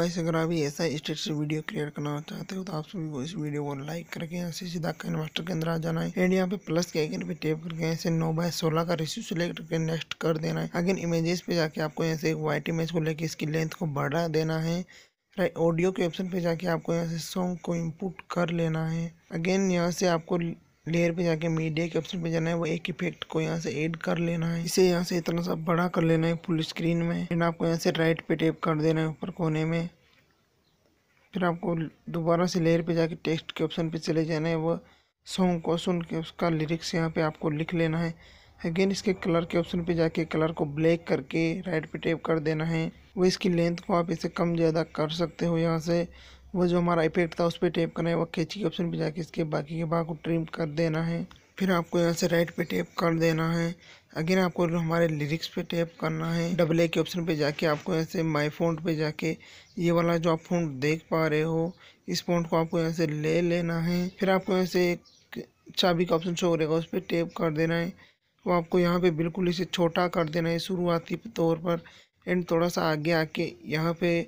guys अगर आप ऐसा स्टेट से वीडियो क्रिएट करना चाहते हो तो आप सभी इस वीडियो को लाइक करके यहाँ से सीधा कैन मास्टर के अंदर आ जाना है एंड यहाँ पे प्लस के आइकन पे टैप करके ऐसे नौ बाय सोलह का रेशियो सिलेक्ट करके नेक्स्ट कर देना है अगेन इमेजेस पे जाके आपको यहाँ से एक वाइट इमेज को लेकर इसकी लेंथ को बढ़ा देना है राइट ऑडियो के ऑप्शन पे जाके आपको यहाँ से सॉन्ग को इनपुट कर लेना है अगेन यहाँ से आपको लेयर पे जाके मीडिया के ऑप्शन पे जाना है वो एक इफेक्ट को यहाँ से ऐड कर लेना है इसे यहाँ से इतना सा बड़ा कर लेना है फुल स्क्रीन में फिर आपको यहाँ से राइट पे टैप कर देना है ऊपर कोने में फिर आपको दोबारा से लेयर पे जाके टेक्स्ट के ऑप्शन पे चले जाना है वो सॉन्ग को सुन के उसका लिरिक्स यहाँ पर आपको लिख लेना है अगेन इसके कलर के ऑप्शन पर जाके कलर को ब्लैक करके राइट पे टेप कर देना है वो इसकी लेंथ को आप इसे कम ज़्यादा कर सकते हो यहाँ से वो जो हमारा इफेक्ट था उस पर टैप करना है वह कैची के ऑप्शन पर जाके इसके बाकी के भाग को ट्रिम कर देना है फिर आपको यहाँ से राइट पे टेप कर देना है अगेन आपको हमारे लिरिक्स पे टेप करना है डबल ए के ऑप्शन पे जाके आपको यहाँ से माई फोन पे जाके ये वाला जो आप फोन देख पा रहे हो इस फोन को आपको यहाँ से ले लेना है फिर आपको यहाँ से एक चाबी का ऑप्शन शो रहेगा उस पर टेप कर देना है वो आपको यहाँ पर बिल्कुल इसे छोटा कर देना है शुरुआती तौर पर एंड थोड़ा सा आगे आके यहाँ पर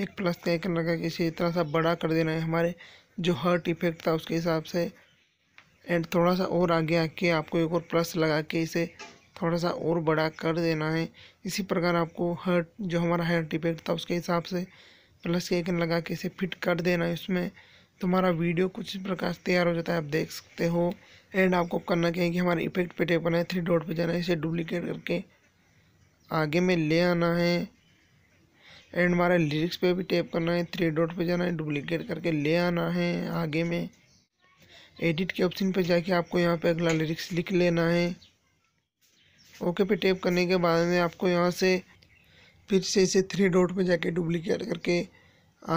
एक प्लस तय रखा कि इसे इतना सा बड़ा कर देना है हमारे जो हर्ट इफेक्ट था उसके हिसाब से एंड थोड़ा सा और आगे आके आपको एक और प्लस लगा के इसे थोड़ा सा और बड़ा कर देना है इसी प्रकार आपको हर्ट जो हमारा हर्ट इफेक्ट था उसके हिसाब से प्लस के आइकन लगा के इसे फिट कर देना है उसमें तुम्हारा वीडियो कुछ इस प्रकार से तैयार हो जाता है आप देख सकते हो एंड आपको करना क्या है कि हमारे इफेक्ट पे टेप बनाए थ्री डॉट पे जाना है इसे डुप्लीकेट करके आगे में ले आना है एंड हमारा लिरिक्स पे भी टैप करना है थ्री डॉट पे जाना है डुप्लीकेट करके ले आना है आगे में एडिट के ऑप्शन पे जाके आपको यहाँ पे अगला लिरिक्स लिख लेना है ओके पे टैप करने के बाद में आपको यहाँ से फिर से इसे थ्री डॉट पे जाके डुप्लीकेट करके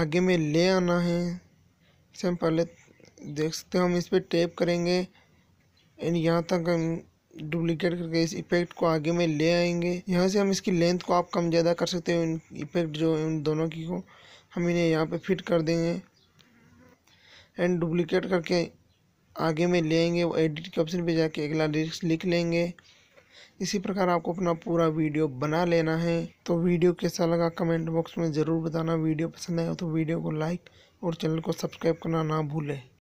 आगे में ले आना है इसे पहले देख सकते हो हम इस पर टैप करेंगे एंड यहाँ तक डुप्लीकेट करके इस इफेक्ट को आगे में ले आएंगे यहाँ से हम इसकी लेंथ को आप कम ज़्यादा कर सकते हो इन इफेक्ट जो है उन दोनों की को हम इन्हें यहाँ पे फिट कर देंगे एंड डुप्लीकेट करके आगे में ले आएंगे एडिट के ऑप्शन पे जाके अगला लिरिक्स लिख लेंगे इसी प्रकार आपको अपना पूरा वीडियो बना लेना है तो वीडियो कैसा लगा कमेंट बॉक्स में ज़रूर बताना वीडियो पसंद आया तो वीडियो को लाइक और चैनल को सब्सक्राइब करना ना भूलें